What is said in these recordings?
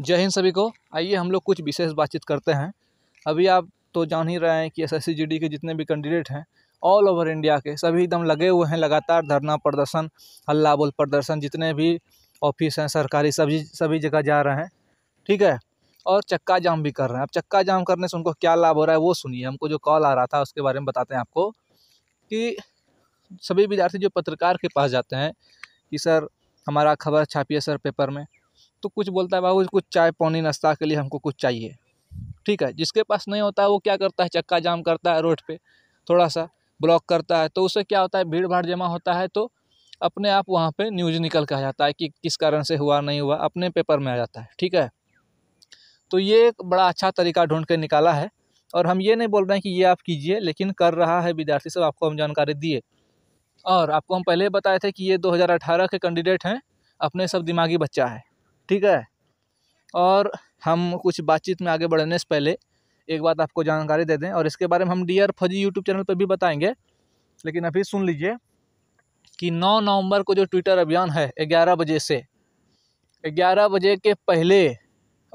जय हिंद सभी को आइए हम लोग कुछ विशेष बातचीत करते हैं अभी आप तो जान ही रहे हैं कि एस एस के जितने भी कैंडिडेट हैं ऑल ओवर इंडिया के सभी एकदम लगे हुए हैं लगातार धरना प्रदर्शन हल्ला बोल प्रदर्शन जितने भी ऑफिस हैं सरकारी सभी सभी जगह जा रहे हैं ठीक है और चक्का जाम भी कर रहे हैं अब चक्का जाम करने से उनको क्या लाभ हो रहा है वो सुनिए हमको जो कॉल आ रहा था उसके बारे में बताते हैं आपको कि सभी विद्यार्थी जो पत्रकार के पास जाते हैं कि सर हमारा खबर छापिए सर पेपर में तो कुछ बोलता है बाबू कुछ चाय पानी नाश्ता के लिए हमको कुछ चाहिए ठीक है जिसके पास नहीं होता है वो क्या करता है चक्का जाम करता है रोड पे थोड़ा सा ब्लॉक करता है तो उससे क्या होता है भीड़ भाड़ जमा होता है तो अपने आप वहाँ पे न्यूज़ निकल के आ जाता है कि किस कारण से हुआ नहीं हुआ अपने पेपर में आ जाता है ठीक है तो ये एक बड़ा अच्छा तरीका ढूंढ के निकाला है और हम ये नहीं बोल रहे हैं कि ये आप कीजिए लेकिन कर रहा है विद्यार्थी सब आपको हम जानकारी दिए और आपको हम पहले बताए थे कि ये दो के कैंडिडेट हैं अपने सब दिमागी बच्चा है ठीक है और हम कुछ बातचीत में आगे बढ़ने से पहले एक बात आपको जानकारी दे दें और इसके बारे में हम D R Fauji YouTube channel पर भी बताएंगे लेकिन अभी सुन लीजिए कि 9 नवंबर को जो ट्विटर अभियान है 11 बजे से 11 बजे के पहले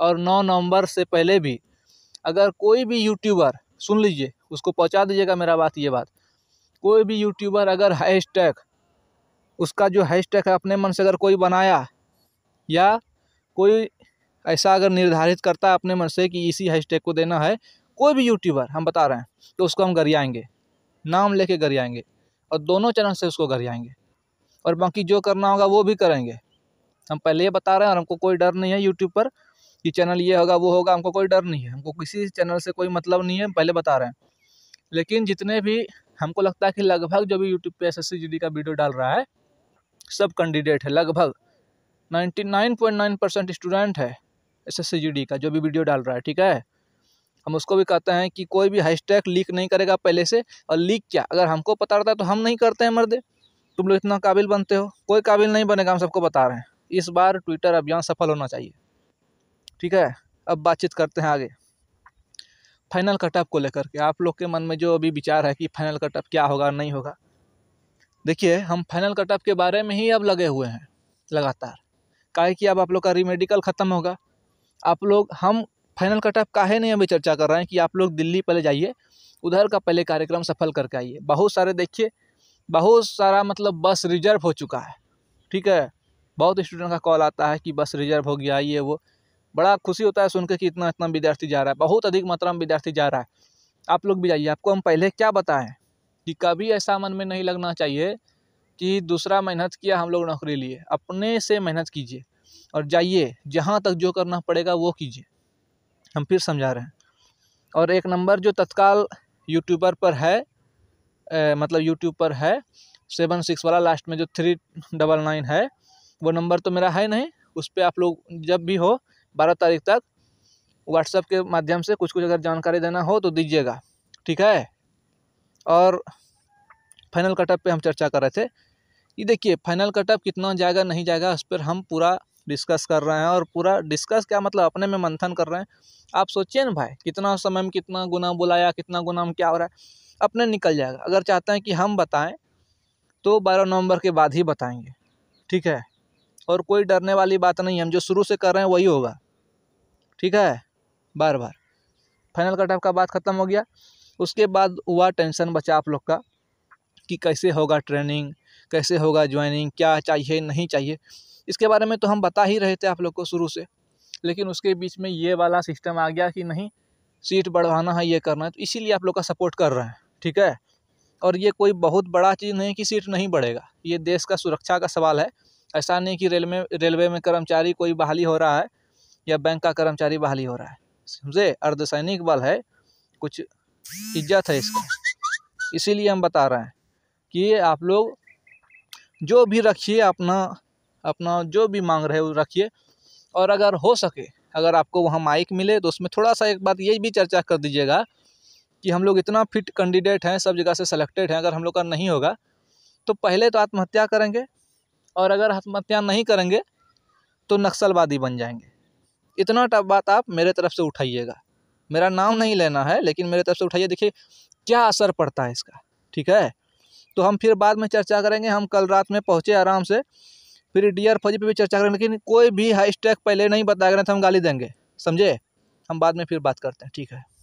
और 9 नवंबर से पहले भी अगर कोई भी यूट्यूबर सुन लीजिए उसको पहुंचा दीजिएगा मेरा बात ये बात कोई भी यूट्यूबर अगर हैश उसका जो हैश है अपने मन से अगर कोई बनाया या कोई ऐसा अगर निर्धारित करता है अपने मन से कि इसी हैशटैग को देना है कोई भी यूट्यूबर हम बता रहे हैं तो उसको हम गरियाएंगे नाम लेके गरियाएंगे और दोनों चैनल से उसको गरियाएंगे और बाकी जो करना होगा वो भी करेंगे हम पहले ये बता रहे हैं और हमको कोई डर नहीं है यूट्यूब पर कि चैनल ये होगा वो होगा हमको कोई डर नहीं है हमको किसी चैनल से कोई मतलब नहीं है हम पहले बता रहे हैं लेकिन जितने भी हमको लगता है कि लगभग जो भी यूट्यूब पे एस एस का वीडियो डाल रहा है सब कैंडिडेट है लगभग ninety nine point nine percent student है एस एस का जो भी वीडियो डाल रहा है ठीक है हम उसको भी कहते हैं कि कोई भी हैशटैग लीक नहीं करेगा पहले से और लीक क्या अगर हमको पता रहता है तो हम नहीं करते हैं मर्दे तुम लोग इतना काबिल बनते हो कोई काबिल नहीं बनेगा हम सबको बता रहे हैं इस बार ट्विटर अभियान सफल होना चाहिए ठीक है अब बातचीत करते हैं आगे फाइनल कटअप को लेकर के आप लोग के मन में जो अभी विचार है कि फाइनल कटअप क्या होगा नहीं होगा देखिए हम फाइनल कटअप के बारे में ही अब लगे हुए हैं लगातार काहे कि अब आप लोग का रिमेडिकल ख़त्म होगा आप लोग हम फाइनल कट ऑफ काहे नहीं अभी चर्चा कर रहे हैं कि आप लोग दिल्ली पहले जाइए उधर का पहले कार्यक्रम सफल करके आइए बहुत सारे देखिए बहुत सारा मतलब बस रिजर्व हो चुका है ठीक है बहुत स्टूडेंट का कॉल आता है कि बस रिजर्व हो गया ये वो बड़ा खुशी होता है सुनकर कि इतना इतना विद्यार्थी जा रहा है बहुत अधिक मात्रा में विद्यार्थी जा रहा है आप लोग भी जाइए आपको हम पहले क्या बताएं कि कभी ऐसा मन में नहीं लगना चाहिए कि दूसरा मेहनत किया हम लोग नौकरी लिए अपने से मेहनत कीजिए और जाइए जहाँ तक जो करना पड़ेगा वो कीजिए हम फिर समझा रहे हैं और एक नंबर जो तत्काल यूट्यूबर पर है ए, मतलब यूट्यूब पर है सेवन सिक्स वाला लास्ट में जो थ्री डबल नाइन है वो नंबर तो मेरा है नहीं उस पर आप लोग जब भी हो बारह तारीख तक व्हाट्सएप के माध्यम से कुछ कुछ अगर जानकारी देना हो तो दीजिएगा ठीक है और फाइनल कटअप पे हम चर्चा कर रहे थे ये देखिए फाइनल कटअप कितना जाएगा नहीं जाएगा उस पर हम पूरा डिस्कस कर रहे हैं और पूरा डिस्कस क्या मतलब अपने में मंथन कर रहे हैं आप सोचिए ना भाई कितना समय में कितना गुना बुलाया कितना गुना में क्या हो रहा है अपने निकल जाएगा अगर चाहते हैं कि हम बताएं तो बारह नवंबर के बाद ही बताएंगे ठीक है और कोई डरने वाली बात नहीं है हम जो शुरू से कर रहे हैं वही होगा ठीक है बार बार फाइनल कटअप का बात ख़त्म हो गया उसके बाद हुआ टेंशन बचा आप लोग का कि कैसे होगा ट्रेनिंग कैसे होगा ज्वाइनिंग क्या चाहिए नहीं चाहिए इसके बारे में तो हम बता ही रहे थे आप लोग को शुरू से लेकिन उसके बीच में ये वाला सिस्टम आ गया कि नहीं सीट बढ़वाना है ये करना है तो इसीलिए आप लोग का सपोर्ट कर रहे हैं ठीक है और ये कोई बहुत बड़ा चीज़ नहीं कि सीट नहीं बढ़ेगा ये देश का सुरक्षा का सवाल है ऐसा नहीं कि रेल में रेलवे में कर्मचारी कोई बहाली हो रहा है या बैंक का कर्मचारी बहाली हो रहा है समझे अर्धसैनिक बल है कुछ इज्जत है इसका इसीलिए हम बता रहे हैं कि आप लोग जो भी रखिए अपना अपना जो भी मांग रहे हो रखिए और अगर हो सके अगर आपको वहाँ माइक मिले तो उसमें थोड़ा सा एक बात ये भी चर्चा कर दीजिएगा कि हम लोग इतना फिट कैंडिडेट हैं सब जगह से सेलेक्टेड हैं अगर हम लोग का नहीं होगा तो पहले तो आत्महत्या करेंगे और अगर आत्महत्या नहीं करेंगे तो नक्सलवादी बन जाएंगे इतना टफ बात आप मेरे तरफ से उठाइएगा मेरा नाम नहीं लेना है लेकिन मेरे तरफ से उठाइए देखिए क्या असर पड़ता है इसका ठीक है तो हम फिर बाद में चर्चा करेंगे हम कल रात में पहुँचे आराम से फिर डियर फौजी पे भी चर्चा करेंगे लेकिन कोई भी हाई स्टैक पहले नहीं बताया गया था हम गाली देंगे समझे हम बाद में फिर बात करते हैं ठीक है